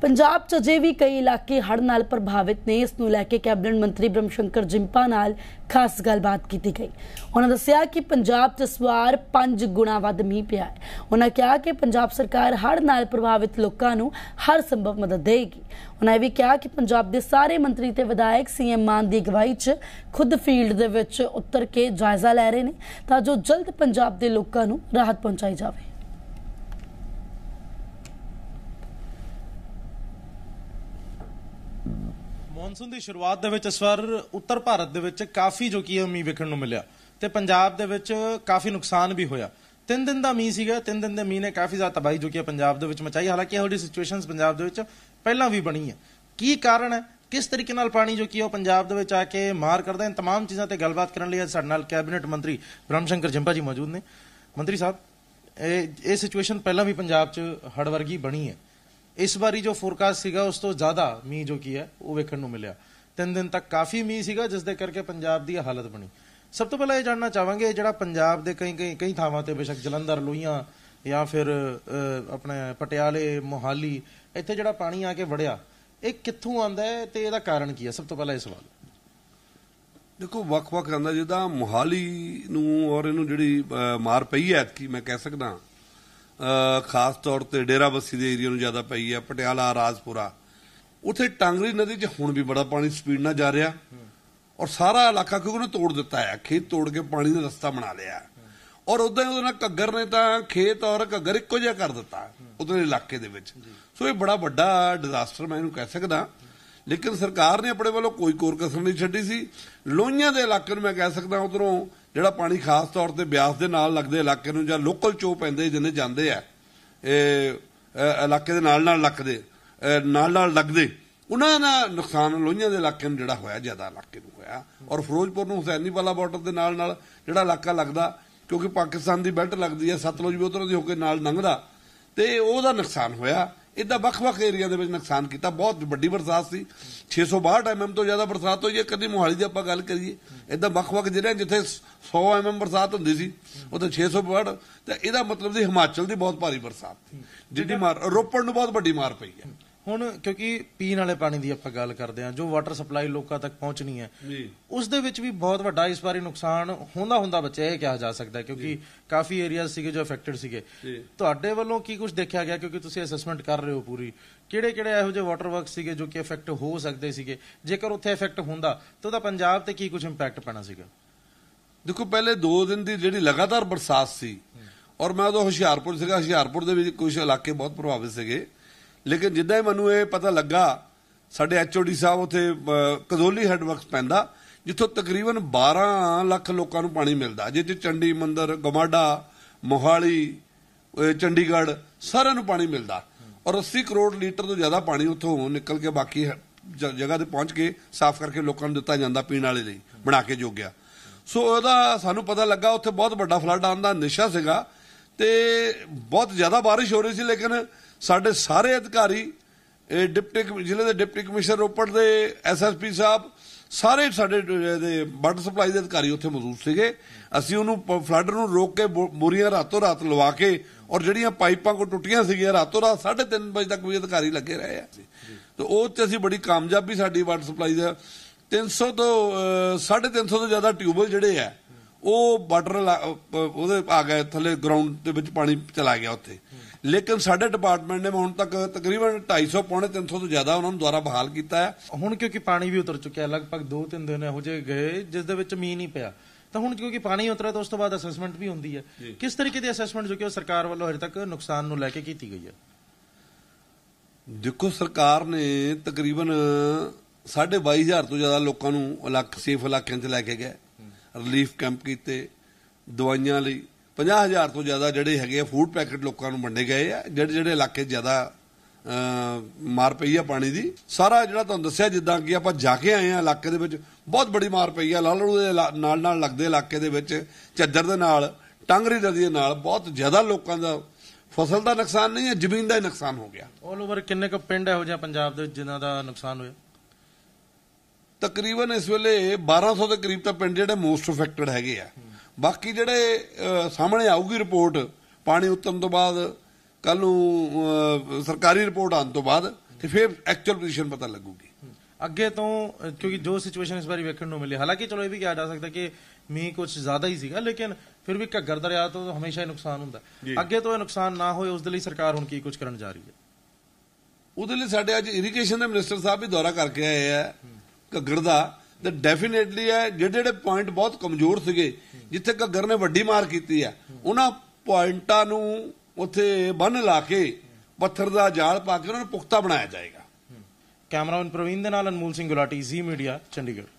ਪੰਜਾਬ 'ਚ ਜੇ ਵੀ ਕਈ ਇਲਾਕੇ ਹੜ੍ਹ ਨਾਲ ਪ੍ਰਭਾਵਿਤ ਨੇ ਇਸ ਨੂੰ ਲੈ ਕੇ ਕੈਬਨਿਟ ਮੰਤਰੀ ਬ੍ਰਹਮਸ਼ੰਕਰ ਜਿੰਪਾ ਨਾਲ ਖਾਸ ਗੱਲਬਾਤ ਕੀਤੀ ਗਈ ਉਹਨਾਂ ਦੱਸਿਆ ਕਿ ਪੰਜਾਬ 'ਚ ਸਵਾਰ 5 ਗੁਣਾ ਵੱਧ ਮੀਂਹ ਪਿਆ ਹੈ ਉਹਨਾਂ ਕਿਹਾ ਕਿ ਪੰਜਾਬ ਸਰਕਾਰ ਹੜ੍ਹ ਨਾਲ ਪ੍ਰਭਾਵਿਤ ਲੋਕਾਂ ਨੂੰ ਹਰ ਸੰਭਵ ਮਦਦ ਦੇਗੀ ਉਹਨਾਂ ਇਹ ਵੀ ਕਿਹਾ ਕਿ ਪੰਜਾਬ ਦੇ ਸਾਰੇ ਮੰਤਰੀ ਤੇ ਵਿਧਾਇਕ ਸੀਐਮ ਮਾਨ ਦੀ ਅਗਵਾਈ 'ਚ ਖੁਦ ਫੀਲਡ ਦੇ ਵਿੱਚ ਉਤਰ ਕੇ ਜਾਇਜ਼ਾ ਲੈ ਰਹੇ ਨੇ ਤਾਂ ਜੋ ਜਲਦ ਪੰਜਾਬ ਦੇ ਲੋਕਾਂ ਨੂੰ ਰਾਹਤ ਪਹੁੰਚਾਈ ਜਾਵੇ ਮੌਨਸੂਨ ਦੀ ਸ਼ੁਰੂਆਤ ਦੇ ਵਿੱਚ ਇਸ ਉੱਤਰ ਭਾਰਤ ਦੇ ਵਿੱਚ ਕਾਫੀ ਜੋ ਕੀ ਮੀਂਹ ਵੇਖਣ ਨੂੰ ਮਿਲਿਆ ਤੇ ਪੰਜਾਬ ਦੇ ਵਿੱਚ ਕਾਫੀ ਨੁਕਸਾਨ ਵੀ ਹੋਇਆ ਤਿੰਨ ਦਿਨ ਦਾ ਮੀਂਹ ਸੀਗਾ ਤਿੰਨ ਦਿਨ ਦੇ ਮੀਂਹ ਨੇ ਕਾਫੀ ਜ਼ਿਆਦਾ ਤਬਾਹੀ ਜੋ ਕੀ ਪੰਜਾਬ ਦੇ ਵਿੱਚ ਮਚਾਈ ਹਾਲਾਂਕਿ ਇਹੋ ਜਿਹੀ ਸਿਚੁਏਸ਼ਨਸ ਪੰਜਾਬ ਦੇ ਵਿੱਚ ਪਹਿਲਾਂ ਵੀ ਬਣੀ ਹੈ ਕੀ ਕਾਰਨ ਹੈ ਕਿਸ ਤਰੀਕੇ ਨਾਲ ਪਾਣੀ ਜੋ ਕੀ ਉਹ ਪੰਜਾਬ ਦੇ ਵਿੱਚ ਆ ਕੇ ਮਾਰ ਕਰਦਾ ਹੈ तमाम ਚੀਜ਼ਾਂ ਤੇ ਗੱਲਬਾਤ ਕਰਨ ਲਈ ਸਾਡੇ ਨਾਲ ਕੈਬਨਿਟ ਮੰਤਰੀ ਬ੍ਰਹਮਸ਼ੰਕਰ ਜੰਪਾ ਜੀ ਮੌਜੂਦ ਨੇ ਮੰਤਰੀ ਸਾਹਿਬ ਇਹ ਇਹ ਸਿਚੁਏਸ਼ਨ ਪਹਿਲਾਂ ਵੀ ਪੰਜਾਬ 'ਚ ਹੜ ਵਰਗੀ ਬਣੀ ਹੈ ਇਸ ਵਾਰੀ ਜੋ ਫੋਰਕਾਸਟ ਸੀਗਾ ਉਸ ਤੋਂ ਜ਼ਿਆਦਾ ਮੀਂਹ ਜੋ ਕੀ ਹੈ ਉਹ ਵੇਖਣ ਨੂੰ ਮਿਲਿਆ ਤਿੰਨ ਦਿਨ ਤੱਕ ਕਾਫੀ ਮੀਂਹ ਸੀਗਾ ਜਿਸ ਦੇ ਕਰਕੇ ਪੰਜਾਬ ਦੀ ਹਾਲਤ ਬਣੀ ਸਭ ਤੋਂ ਪਹਿਲਾਂ ਇਹ ਜਾਣਨਾ ਚਾਹਾਂਗੇ ਜਿਹੜਾ ਪੰਜਾਬ ਦੇ ਕਈ ਕਈ ਕਈ ਥਾਵਾਂ ਤੇ ਬੇਸ਼ੱਕ ਜਲੰਧਰ ਲੋਹੀਆਂ ਜਾਂ ਫਿਰ ਆਪਣੇ ਪਟਿਆਲੇ ਮੋਹਾਲੀ ਇੱਥੇ ਜਿਹੜਾ ਪਾਣੀ ਆ ਕੇ ਵੜਿਆ ਇਹ ਕਿੱਥੋਂ ਆਂਦਾ ਹੈ ਤੇ ਇਹਦਾ ਕਾਰਨ ਕੀ ਹੈ ਸਭ ਤੋਂ ਪਹਿਲਾਂ ਇਹ ਸਵਾਲ ਦੇਖੋ ਵਕ ਵਕ ਰਹਿੰਦਾ ਜਿਹਦਾ ਮੋਹਾਲੀ ਨੂੰ ਔਰ ਇਹਨੂੰ ਜਿਹੜੀ ਮਾਰ ਪਈ ਹੈ ਕਿ ਮੈਂ ਕਹਿ ਸਕਦਾ ਖਾਸ ਤੌਰ ਤੇ ਡੇਰਾ ਬੱਸੀ ਦੇ ਏਰੀਆ ਨੂੰ ਜ਼ਿਆਦਾ ਪਈ ਹੈ ਪਟਿਆਲਾ ਰਾਜਪੁਰਾ ਉਥੇ ਟਾਂਗਰੀ ਨਦੀ 'ਚ ਹੁਣ ਵੀ ਬੜਾ ਪਾਣੀ ਸਪੀਡ ਨਾਲ ਜਾ ਰਿਹਾ ਔਰ ਸਾਰਾ ਇਲਾਕਾ ਕਿਉਂਕਿ ਉਹਨੇ ਤੋੜ ਦਿੱਤਾ ਹੈ ਖੇਤ ਤੋੜ ਕੇ ਪਾਣੀ ਦਾ ਰਸਤਾ ਬਣਾ ਲਿਆ ਔਰ ਉਦਾਂ ਹੀ ਉਹਦੇ ਨਾਲ ਘੱਗਰ ਨੇ ਤਾਂ ਖੇਤ ਔਰ ਘੱਗਰ ਇੱਕੋ ਜਿਹਾ ਕਰ ਦਿੱਤਾ ਉਹਦੇ ਇਲਾਕੇ ਦੇ ਵਿੱਚ ਸੋ ਇਹ ਬੜਾ ਵੱਡਾ ਡਿਜ਼ਾਸਟਰ ਮੈਂ ਇਹਨੂੰ ਕਹਿ ਸਕਦਾ ਲੇਕਿਨ ਸਰਕਾਰ ਨੇ ਆਪਣੇ ਵੱਲੋਂ ਕੋਈ ਕੋਰ ਕਸਰ ਨਹੀਂ ਛੱਡੀ ਸੀ ਲੋਹੀਆਂ ਦੇ ਇਲਾਕੇ ਨੂੰ ਮੈਂ ਕਹਿ ਸਕਦਾ ਉਧਰੋਂ ਜਿਹੜਾ ਪਾਣੀ ਖਾਸ ਤੌਰ ਤੇ ਬਿਆਸ ਦੇ ਨਾਲ ਲੱਗਦੇ ਇਲਾਕੇ ਨੂੰ ਜਾਂ ਲੋਕਲ ਚੋ ਪੈਂਦੇ ਜਿੰਨੇ ਜਾਂਦੇ ਆ ਇਹ ਇਲਾਕੇ ਦੇ ਨਾਲ ਨਾਲ ਲੱਗਦੇ ਨਾਲ ਨਾਲ ਲੱਗਦੇ ਉਹਨਾਂ ਦਾ ਨੁਕਸਾਨ ਲੋਹੀਆਂ ਦੇ ਇਲਾਕੇ ਨੂੰ ਜਿਹੜਾ ਹੋਇਆ ਜ਼ਿਆਦਾ ਇਲਾਕੇ ਨੂੰ ਹੋਇਆ ਔਰ ਫਿਰੋਜ਼ਪੁਰ ਨੂੰ ਹੁਸੈਨੀਵਾਲਾ ਬਾਰਡਰ ਦੇ ਨਾਲ ਨਾਲ ਜਿਹੜਾ ਇਲਾਕਾ ਲੱਗਦਾ ਕਿਉਂਕਿ ਪਾਕਿਸਤਾਨ ਦੀ ਬੈਲਟ ਲੱਗਦੀ ਹੈ ਸਤਲੁਜ ਵੀ ਉਧਰੋਂ ਦੀ ਹੋ ਕੇ ਨਾਲ ਲੰਘਦਾ ਤੇ ਉਹਦਾ ਨੁਕਸਾਨ ਹੋਇਆ ਇਦਾਂ ਵੱਖ-ਵੱਖ ਏਰੀਆ ਦੇ ਵਿੱਚ ਨੁਕਸਾਨ ਕੀਤਾ ਬਹੁਤ ਵੱਡੀ ਬਰਸਾਤ ਸੀ 662 ਐਮਐਮ ਤੋਂ ਜ਼ਿਆਦਾ ਬਰਸਾਤ ਹੋਈ ਹੈ ਕਦੀ ਮੋਹਾਲੀ ਦੀ ਆਪਾਂ ਗੱਲ ਕਰੀਏ ਇਦਾਂ ਵੱਖ-ਵੱਖ ਜਿਹੜੇ ਜਿੱਥੇ 100 ਐਮਐਮ ਬਰਸਾਤ ਹੁੰਦੀ ਸੀ ਉੱਥੇ 662 ਤੇ ਇਹਦਾ ਮਤਲਬ ਸੀ ਹਿਮਾਚਲ ਦੀ ਬਹੁਤ ਭਾਰੀ ਬਰਸਾਤ ਜਿੱਡੀ ਮਾਰ ਰੋਪੜ ਨੂੰ ਬਹੁਤ ਵੱਡੀ ਮਾਰ ਪਈ ਹੈ ਹੁਣ ਕਿਉਂਕਿ ਪੀਣ ਵਾਲੇ ਪਾਣੀ ਦੀ ਆਪਾਂ ਗੱਲ ਕਰਦੇ ਆ ਜੋ ਵਾਟਰ ਸਪਲਾਈ ਲੋਕਾਂ ਤੱਕ ਪਹੁੰਚਣੀ ਹੈ ਜੀ ਉਸ ਦੇ ਵਿੱਚ ਵੀ ਬਹੁਤ ਵੱਡਾ ਇਸ ਵਾਰੀ ਨੁਕਸਾਨ ਹੁੰਦਾ ਹੁੰਦਾ ਬੱਚੇ ਇਹ ਕਿਹਾ ਜਾ ਸਕਦਾ ਕਿਉਂਕਿ ਕਾਫੀ ਏਰੀਆਜ਼ ਸੀਗੇ ਜੋ ਅਫੈਕਟਡ ਸੀਗੇ ਤੁਹਾਡੇ ਵੱਲੋਂ ਕੀ ਕੁਝ ਦੇਖਿਆ ਗਿਆ ਕਿਉਂਕਿ ਤੁਸੀਂ ਅਸੈਸਮੈਂਟ ਕਰ ਰਹੇ ਹੋ ਪੂਰੀ ਕਿਹੜੇ ਕਿਹੜੇ ਇਹੋ ਜਿਹੇ ਵਾਟਰ ਵਰਕ ਸੀਗੇ ਜੋ ਕਿ ਅਫੈਕਟ ਹੋ ਸਕਦੇ ਸੀਗੇ ਜੇਕਰ ਉੱਥੇ ਅਫੈਕਟ ਹੁੰਦਾ ਤਾਂ ਉਹਦਾ ਪੰਜਾਬ ਤੇ ਕੀ ਕੁਝ ਇੰਪੈਕਟ ਪੈਣਾ ਸੀਗਾ ਦੇਖੋ ਪਹਿਲੇ 2 ਦਿਨ ਦੀ ਜਿਹੜੀ ਲਗਾਤਾਰ ਬਰਸਾਤ ਸੀ ਔਰ ਮੈਂ ਉਦੋਂ ਹੁਸ਼ਿਆਰਪੁਰ ਸੀਗਾ ਹੁਸ਼ਿਆਰਪੁਰ ਦੇ ਵਿੱਚ ਕੁਝ ਇਲਾਕੇ ਬਹੁਤ ਪ੍ਰਭਾਵਿਤ ਸੀਗੇ ਲੇਕਿਨ ਜਿੱਦਾਂ ਹੀ ਮੈਨੂੰ ਇਹ ਪਤਾ ਲੱਗਾ ਸਾਡੇ ਐਚਓਡੀ ਸਾਹਿਬ ਉਥੇ ਕਦੋਲੀ ਹੈਡਵਰਕਸ ਪੈਂਦਾ ਜਿੱਥੋਂ ਤਕਰੀਬਨ 12 ਲੱਖ ਲੋਕਾਂ ਨੂੰ ਪਾਣੀ ਮਿਲਦਾ ਜਿੱਥੇ ਚੰਡੀ ਮੰਦਰ ਗਮਾਡਾ ਮੋਹਾਲੀ ਚੰਡੀਗੜ੍ਹ ਸਾਰਿਆਂ ਨੂੰ ਪਾਣੀ ਮਿਲਦਾ ਔਰ 80 ਕਰੋੜ ਲੀਟਰ ਤੋਂ ਜ਼ਿਆਦਾ ਪਾਣੀ ਉਥੋਂ ਨਿਕਲ ਕੇ ਬਾਕੀ ਜਗ੍ਹਾ ਤੇ ਪਹੁੰਚ ਕੇ ਸਾਫ਼ ਕਰਕੇ ਲੋਕਾਂ ਨੂੰ ਦਿੱਤਾ ਜਾਂਦਾ ਪੀਣ ਵਾਲੇ ਲਈ ਬਣਾ ਕੇ ਜੋਗਿਆ ਸੋ ਉਹਦਾ ਸਾਨੂੰ ਪਤਾ ਲੱਗਾ ਉੱਥੇ ਬਹੁਤ ਵੱਡਾ ਫਲੱਡ ਆਉਣ ਦਾ ਨਿਸ਼ਾ ਸੀਗਾ ਤੇ ਬਹੁਤ ਜ਼ਿਆਦਾ بارش ਹੋ ਰਹੀ ਸੀ ਲੇਕਿਨ ਸਾਡੇ ਸਾਰੇ ਅਧਿਕਾਰੀ ਡਿਪਟੀ ਜ਼ਿਲ੍ਹੇ ਦੇ ਡਿਪਟੀ ਕਮਿਸ਼ਨਰ ਰੋਪੜ ਦੇ ਐਸਐਸਪੀ ਸਾਹਿਬ ਸਾਰੇ ਸਾਡੇ ਦੇ ਵਾਟਰ ਸਪਲਾਈ ਦੇ ਅਧਿਕਾਰੀ ਉੱਥੇ ਮੌਜੂਦ ਸੀਗੇ ਅਸੀਂ ਉਹਨੂੰ ਫਲੱਡ ਨੂੰ ਰੋਕ ਕੇ ਮੋਰੀਆਂ ਰਾਤੋਂ ਰਾਤ ਲਵਾ ਕੇ ਔਰ ਜਿਹੜੀਆਂ ਪਾਈਪਾਂ ਕੋ ਟੁੱਟੀਆਂ ਸੀਗੀਆਂ ਰਾਤੋਂ ਰਾਤ 3:30 ਵਜੇ ਤੱਕ ਵੀ ਅਧਿਕਾਰੀ ਲੱਗੇ ਰਹੇ ਆ ਤੇ ਉਹ ਤੇ ਅਸੀਂ ਬੜੀ ਕਾਮਯਾਬੀ ਸਾਡੀ ਵਾਟਰ ਸਪਲਾਈ ਦਾ 300 ਤੋਂ 350 ਤੋਂ ਜ਼ਿਆਦਾ ਟਿਊਬਲ ਜਿਹੜੇ ਆ ਉਹ ਵਾਟਰ ਉਹਦੇ ਆ ਗਏ ਥੱਲੇ ਗਰਾਊਂਡ ਦੇ ਵਿੱਚ ਪਾਣੀ ਚਲਾ ਗਿਆ ਉੱਥੇ ਲੇਕਿਨ ਸਾਡੇ ਡਿਪਾਰਟਮੈਂਟ ਨੇ ਹੁਣ ਤੱਕ ਤਕਰੀਬਨ 250 ਪੌਣੇ 300 ਤੋਂ ਜ਼ਿਆਦਾ ਉਹਨਾਂ ਨੂੰ ਦੁਆਰਾ ਬਹਾਲ ਕੀਤਾ ਹੈ ਹੁਣ ਕਿਉਂਕਿ ਪਾਣੀ ਵੀ ਉਤਰ ਚੁੱਕਿਆ ਲਗਭਗ 2-3 ਦਿਨ ਇਹੋ ਜਿਹੇ ਗਏ ਜਿਸ ਦੇ ਵਿੱਚ ਮੀਂਹ ਨਹੀਂ ਪਿਆ ਤਾਂ ਹੁਣ ਕਿਉਂਕਿ ਪਾਣੀ ਉਤਰਿਆ ਤਾਂ ਉਸ ਤੋਂ ਬਾਅਦ ਅਸੈਸਮੈਂਟ ਵੀ ਹੁੰਦੀ ਹੈ ਕਿਸ ਤਰੀਕੇ ਦੀ ਅਸੈਸਮੈਂਟ ਜੋ ਕਿ ਸਰਕਾਰ ਵੱਲੋਂ ਹਜੇ ਤੱਕ ਨੁਕਸਾਨ ਨੂੰ ਲੈ ਕੇ ਕੀਤੀ ਗਈ ਹੈ ਦੇਖੋ ਸਰਕਾਰ ਨੇ ਤਕਰੀਬਨ 22000 ਤੋਂ ਜ਼ਿਆਦਾ ਲੋਕਾਂ ਨੂੰ ਅਲੱਗ ਸੇਫ ਇਲਾਕਿਆਂ 'ਚ ਲੈ ਕੇ ਗਿਆ ਰਿਲੀਫ ਕੈਂਪ ਕੀਤੇ ਦਵਾਈਆਂ ਲਈ 50000 ਤੋਂ ਜ਼ਿਆਦਾ ਜਿਹੜੇ ਹੈਗੇ ਫੂਡ ਪੈਕਟ ਲੋਕਾਂ ਨੂੰ ਵੰਡੇ ਗਏ ਆ ਜਿਹੜੇ ਜਿਹੜੇ ਇਲਾਕੇ ਜ਼ਿਆਦਾ ਮਾਰ ਪਈ ਆ ਪਾਣੀ ਦੀ ਸਾਰਾ ਜਿਹੜਾ ਤੁਹਾਨੂੰ ਦੱਸਿਆ ਜਿੱਦਾਂ ਕਿ ਆਪਾਂ ਜਾ ਕੇ ਆਏ ਆ ਇਲਾਕੇ ਦੇ ਵਿੱਚ ਬਹੁਤ ਬੜੀ ਮਾਰ ਪਈ ਆ ਲਾਲੜੂ ਦੇ ਨਾਲ ਨਾਲ ਲੱਗਦੇ ਇਲਾਕੇ ਦੇ ਵਿੱਚ ਚੱਦਰ ਦੇ ਨਾਲ ਟੰਗਰੀ ਨਦੀ ਦੇ ਨਾਲ ਬਹੁਤ ਜ਼ਿਆਦਾ ਲੋਕਾਂ ਦਾ ਫਸਲ ਦਾ ਨੁਕਸਾਨ ਨਹੀਂ ਹੈ ਜ਼ਮੀਨ ਦਾ ਹੀ ਨੁਕਸਾਨ ਹੋ ਗਿਆ ਆਲ ਓਵਰ ਕਿੰਨੇ ਕੁ ਪਿੰਡ ਇਹੋ ਜਿਹਾ ਪੰਜਾਬ ਦੇ ਜਿਨ੍ਹਾਂ ਦਾ ਨੁਕਸਾਨ ਹੋਇਆ ਤਕਰੀਬਨ ਇਸ ਵੇਲੇ 1200 ਦੇ ਕਰੀਬ ਤਾਂ ਪਿੰਡ ਜਿਹੜੇ ਮੋਸਟ ਅਫੈਕਟਡ ਹੈਗੇ ਆ ਬਾਕੀ ਜਿਹੜੇ ਸਾਹਮਣੇ ਆਊਗੀ ਰਿਪੋਰਟ ਪਾਣੀ ਉਤਮ ਤੋਂ ਬਾਅਦ ਕੱਲ ਨੂੰ ਸਰਕਾਰੀ ਰਿਪੋਰਟ ਆਉਣ ਤੋਂ ਬਾਅਦ ਤੇ ਫਿਰ ਐਕਚੁਅਲ ਪੋਜੀਸ਼ਨ ਪਤਾ ਲੱਗੂਗੀ ਅੱਗੇ ਤੋਂ ਕਿਉਂਕਿ ਜੋ ਸਿਚੁਏਸ਼ਨ ਇਸ ਵਾਰੀ ਵੇਖਣ ਨੂੰ ਮਿਲੀ ਹਾਲਾਂਕਿ ਚਲੋ ਇਹ ਵੀ ਕਿਹਾ ਜਾ ਸਕਦਾ ਕਿ ਮੀਂਹ ਕੁਝ ਜ਼ਿਆਦਾ ਹੀ ਸੀਗਾ ਲੇਕਿਨ ਫਿਰ ਵੀ ਘੱਗਰ ਦਰਿਆ ਤੋਂ ਹਮੇਸ਼ਾ ਹੀ ਨੁਕਸਾਨ ਹੁੰਦਾ ਅੱਗੇ ਤੋਂ ਇਹ ਨੁਕਸਾਨ ਨਾ ਹੋਏ ਉਸ ਦੇ ਲਈ ਸਰਕਾਰ ਹੁਣ ਕੀ ਕੁਝ ਕਰਨ ਜਾ ਰਹੀ ਹੈ ਉਹਦੇ ਲਈ ਸਾਡੇ ਅੱਜ ਇਰੀਗੇਸ਼ਨ ਦੇ ਮਿਨਿਸਟਰ ਸਾਹਿਬ ਵੀ ਦੌਰਾ ਕਰਕੇ ਆਏ ਆ ਘੱਗਰ ਦਾ ਤੇ ਡੈਫੀਨਿਟਲੀ ਹੈ ਜਿਹੜੇ ਜਿਹੜੇ ਪੁਆਇੰਟ ਬਹੁਤ ਕਮਜ਼ੋਰ ਸੀਗੇ ਜਿੱਥੇ ਘੱਗਰ ਨੇ ਵੱਡੀ ਮਾਰ ਕੀਤੀ ਆ ਉਹਨਾਂ ਪੁਆਇੰਟਾਂ ਨੂੰ ਉੱਥੇ ਬੰਨ ਲਾ ਕੇ ਪੱਥਰ ਦਾ ਜਾਲ ਪਾ ਕੇ ਉਹਨਾਂ ਨੂੰ ਪੁਖਤਾ ਬਣਾਇਆ ਜਾਏਗਾ ਕੈਮਰਾਮੈਨ ਪ੍ਰਵੀਨ ਦੇ ਨਾਲ ਅਨਮੋਲ ਸਿੰਘ ਗੁਲਾਟੀ ਜ਼ੀ ਮੀਡੀਆ ਚੰਡੀਗੜ੍ਹ